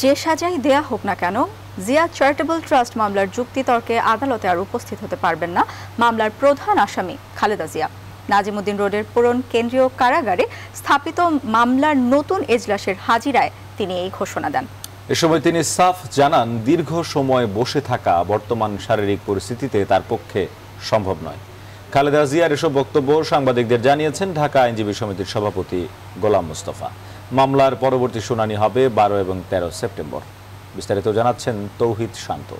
যে সাজাই দেয়া হোক না কেন জিয়া চ্যারিটেবল ট্রাস্ট মামলার যুক্তিতর্কে আদালতে আর উপস্থিত হতে পারবেন না মামলার প্রধান আসামি খালেদা জিয়া নাজিমুদ্দিন রোডের পুরন কেন্দ্রীয় কারাগারে স্থাপিত মামলার নতুন এজলাসের হাজিরায় তিনি এই ঘোষণা দেন এ সময় তিনি সাফ জানান দীর্ঘ সময় বসে থাকা বর্তমান শারীরিক পরিস্থিতিতে তার পক্ষে সম্ভব নয় খালেদা জিয়ার এসব বক্তব্য সাংবাদিকদের জানিয়েছেন ঢাকা আইনজীবী সমিতির সভাপতি গোলাম মুস্তফা মামলার পরবর্তী শুনানি হবে বারো এবং ১৩ সেপ্টেম্বর বিস্তারিত জানাচ্ছেন তৌহিদ শান্ত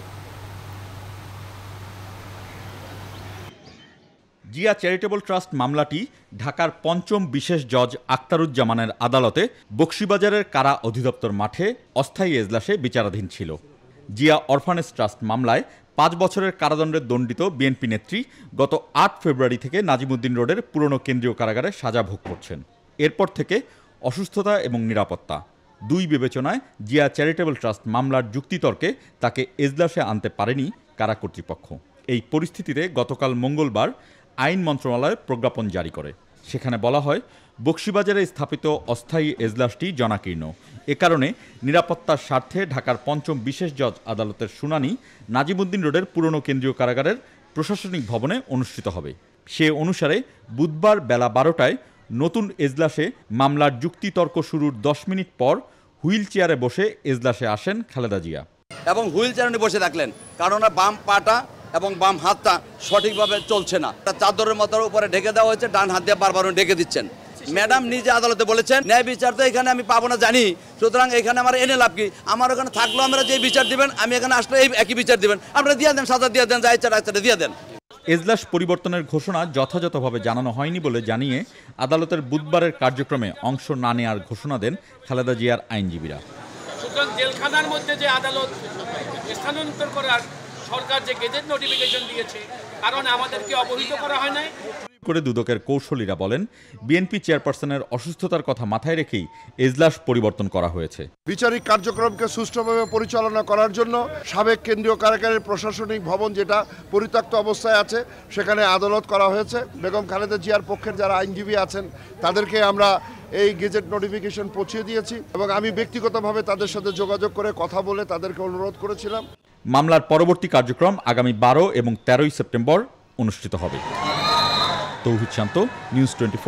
জিয়া চ্যারিটেবল ট্রাস্ট মামলাটি ঢাকার পঞ্চম বিশেষ জজ আক্তারুজ্জামানের আদালতে বকশিবাজারের কারা অধিদপ্তর মাঠে অস্থায়ী এজলাসে বিচারাধীন ছিল জিয়া অরফানেজ ট্রাস্ট মামলায় পাঁচ বছরের কারাদণ্ডে দণ্ডিত বিএনপি নেত্রী গত আট ফেব্রুয়ারি থেকে নাজিমুদ্দিন রোডের পুরনো কেন্দ্রীয় কারাগারে সাজা ভোগ করছেন এরপর থেকে অসুস্থতা এবং নিরাপত্তা দুই বিবেচনায় জিয়া চ্যারিটেবল ট্রাস্ট মামলার যুক্তিতর্কে তাকে এজলাসে আনতে পারেনি কারা কর্তৃপক্ষ এই পরিস্থিতিতে গতকাল মঙ্গলবার আইন মন্ত্রণালয় প্রজ্ঞাপন জারি করে সেখানে বলা হয় বক্সিবাজারে স্থাপিত অস্থায়ী এজলাসটি জনাকীর্ণ এ কারণে নিরাপত্তার স্বার্থে ঢাকার পঞ্চম বিশেষ জজ আদালতের শুনানি নাজিমুদ্দিন রোডের পুরনো কেন্দ্রীয় কারাগারের প্রশাসনিক ভবনে অনুষ্ঠিত হবে সে অনুসারে বুধবার বেলা বারোটায় নতুন এজলাসে মামলার যুক্তিতর্ক শুরুর দশ মিনিট পর হুইল চেয়ারে বসে এজলাসে আসেন খালেদা জিয়া এবং হুইল চেয়ারে বসে থাকলেন কারণ বাম পাটা এবং বাম হাতটা সঠিকভাবে চলছে না চাদরের মাথার উপরে ঢেকে দেওয়া হয়েছে ডান হাত দিয়ে বারবার ঢেকে দিচ্ছেন ম্যাডাম নিজে আদালতে বলেছেন ন্যায় বিচার তো এখানে আমি পাবো না জানি সুতরাং এখানে আমার এনে লাভ কি আমার ওখানে থাকলেও আমরা যে বিচার দিবেন আমি এখানে আসলে এই একই বিচার দিবেন আপনারা দিয়ে দেন সাজা দিয়ে দেন যা ইচ্ছা দিয়ে দেন এজলাস পরিবর্তনের ঘোষণা যথাযথভাবে জানানো হয়নি বলে জানিয়ে আদালতের বুধবারের কার্যক্রমে অংশ না নেওয়ার ঘোষণা দেন খালেদা জিয়ার আইনজীবীরা জেলখানার মধ্যে যে আদালত স্থানান্তর করার সরকার যে গেজেট নোটিফিকেশন দিয়েছে কারণ আমাদেরকে অবহিত করা হয় নাই করে দুদকের কৌশলীরা বলেন বিএনপি চেয়ারপারসনের অসুস্থতার কথা মাথায় রেখেই এজলাস পরিবর্তন করা হয়েছে বিচারিক কার্যক্রমকে সুষ্ঠুভাবে পরিচালনা করার জন্য সাবেক কেন্দ্রীয় কারাগারের প্রশাসনিক ভবন যেটা পরিত্যক্ত অবস্থায় আছে সেখানে আদালত করা হয়েছে বেগম খালেদা জিয়ার পক্ষের যারা আইনজীবী আছেন তাদেরকে আমরা এই গেজেট নোটিফিকেশন পৌঁছে দিয়েছি এবং আমি ব্যক্তিগতভাবে তাদের সাথে যোগাযোগ করে কথা বলে তাদেরকে অনুরোধ করেছিলাম মামলার পরবর্তী কার্যক্রম আগামী বারো এবং তেরোই সেপ্টেম্বর অনুষ্ঠিত হবে তৌহিদ শান্ত নিউজ টোয়েন্টি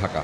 ঢাকা